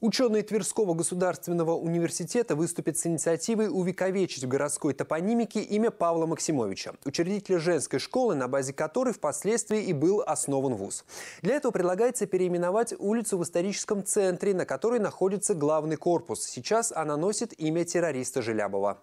Ученые Тверского государственного университета выступят с инициативой увековечить в городской топонимике имя Павла Максимовича, учредителя женской школы, на базе которой впоследствии и был основан вуз. Для этого предлагается переименовать улицу в историческом центре, на которой находится главный корпус. Сейчас она носит имя террориста Желябова.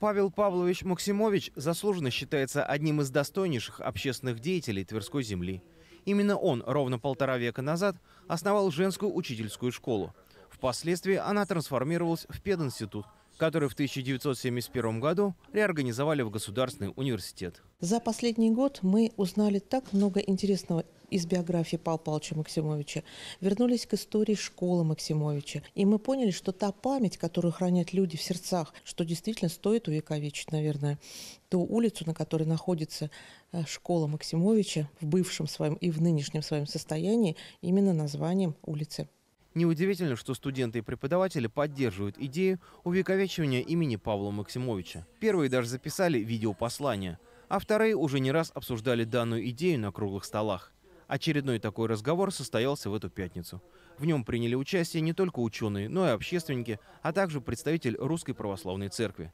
Павел Павлович Максимович заслуженно считается одним из достойнейших общественных деятелей Тверской земли. Именно он ровно полтора века назад основал женскую учительскую школу. Впоследствии она трансформировалась в пединститут – который в 1971 году реорганизовали в Государственный университет. За последний год мы узнали так много интересного из биографии Павла Павловича Максимовича, вернулись к истории школы Максимовича. И мы поняли, что та память, которую хранят люди в сердцах, что действительно стоит увековечить, наверное, ту улицу, на которой находится э, школа Максимовича в бывшем своем и в нынешнем своем состоянии, именно названием улицы. Неудивительно, что студенты и преподаватели поддерживают идею увековечивания имени Павла Максимовича. Первые даже записали видеопослание, а вторые уже не раз обсуждали данную идею на круглых столах. Очередной такой разговор состоялся в эту пятницу. В нем приняли участие не только ученые, но и общественники, а также представитель Русской Православной Церкви.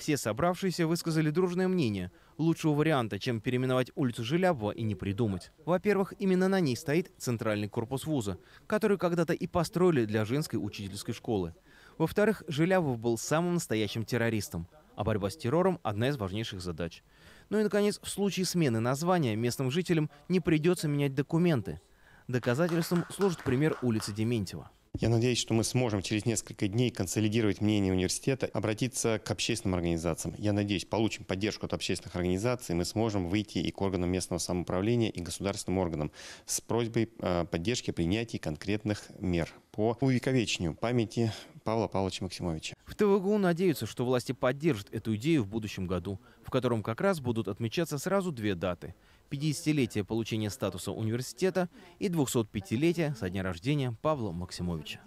Все собравшиеся высказали дружное мнение. Лучшего варианта, чем переименовать улицу Желябова и не придумать. Во-первых, именно на ней стоит центральный корпус вуза, который когда-то и построили для женской учительской школы. Во-вторых, Желябов был самым настоящим террористом, а борьба с террором – одна из важнейших задач. Ну и, наконец, в случае смены названия местным жителям не придется менять документы. Доказательством служит пример улицы Дементьева. Я надеюсь, что мы сможем через несколько дней консолидировать мнение университета, обратиться к общественным организациям. Я надеюсь, получим поддержку от общественных организаций, мы сможем выйти и к органам местного самоуправления, и государственным органам с просьбой э, поддержки принятия конкретных мер по увековечению памяти Павла Павловича Максимовича. В ТВГУ надеются, что власти поддержат эту идею в будущем году, в котором как раз будут отмечаться сразу две даты – 50 летие получения статуса университета и 205 летие со дня рождения Павла Максимовича.